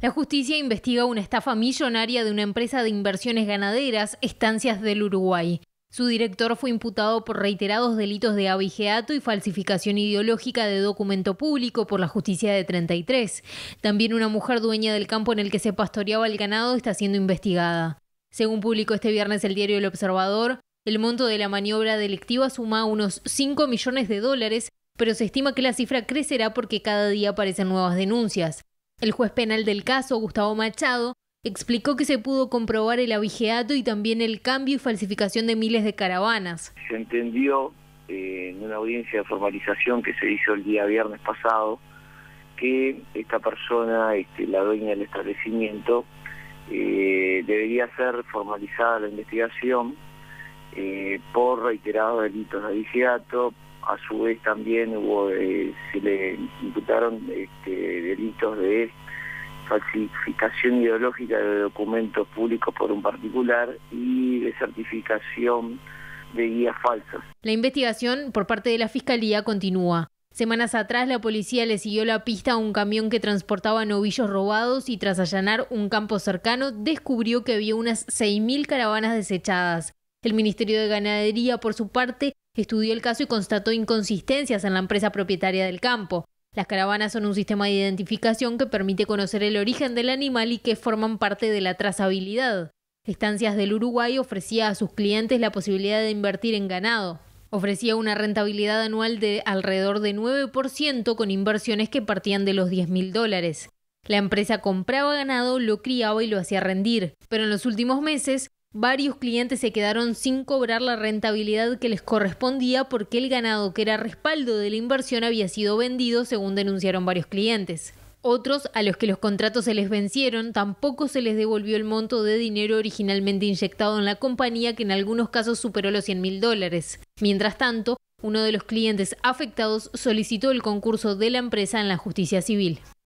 La justicia investiga una estafa millonaria de una empresa de inversiones ganaderas, Estancias del Uruguay. Su director fue imputado por reiterados delitos de abigeato y falsificación ideológica de documento público por la justicia de 33. También una mujer dueña del campo en el que se pastoreaba el ganado está siendo investigada. Según publicó este viernes el diario El Observador, el monto de la maniobra delictiva suma unos 5 millones de dólares, pero se estima que la cifra crecerá porque cada día aparecen nuevas denuncias. El juez penal del caso, Gustavo Machado, explicó que se pudo comprobar el abigeato y también el cambio y falsificación de miles de caravanas. Se entendió eh, en una audiencia de formalización que se hizo el día viernes pasado que esta persona, este, la dueña del establecimiento, eh, debería ser formalizada la investigación eh, por reiterados delitos de avigeato, a su vez también hubo eh, se le imputaron este, delitos de falsificación ideológica de documentos públicos por un particular y de certificación de guías falsas. La investigación por parte de la Fiscalía continúa. Semanas atrás la policía le siguió la pista a un camión que transportaba novillos robados y tras allanar un campo cercano descubrió que había unas 6.000 caravanas desechadas. El Ministerio de Ganadería, por su parte, estudió el caso y constató inconsistencias en la empresa propietaria del campo. Las caravanas son un sistema de identificación que permite conocer el origen del animal y que forman parte de la trazabilidad. Estancias del Uruguay ofrecía a sus clientes la posibilidad de invertir en ganado. Ofrecía una rentabilidad anual de alrededor de 9% con inversiones que partían de los 10 mil dólares. La empresa compraba ganado, lo criaba y lo hacía rendir, pero en los últimos meses Varios clientes se quedaron sin cobrar la rentabilidad que les correspondía porque el ganado que era respaldo de la inversión había sido vendido, según denunciaron varios clientes. Otros, a los que los contratos se les vencieron, tampoco se les devolvió el monto de dinero originalmente inyectado en la compañía, que en algunos casos superó los 100 mil dólares. Mientras tanto, uno de los clientes afectados solicitó el concurso de la empresa en la justicia civil.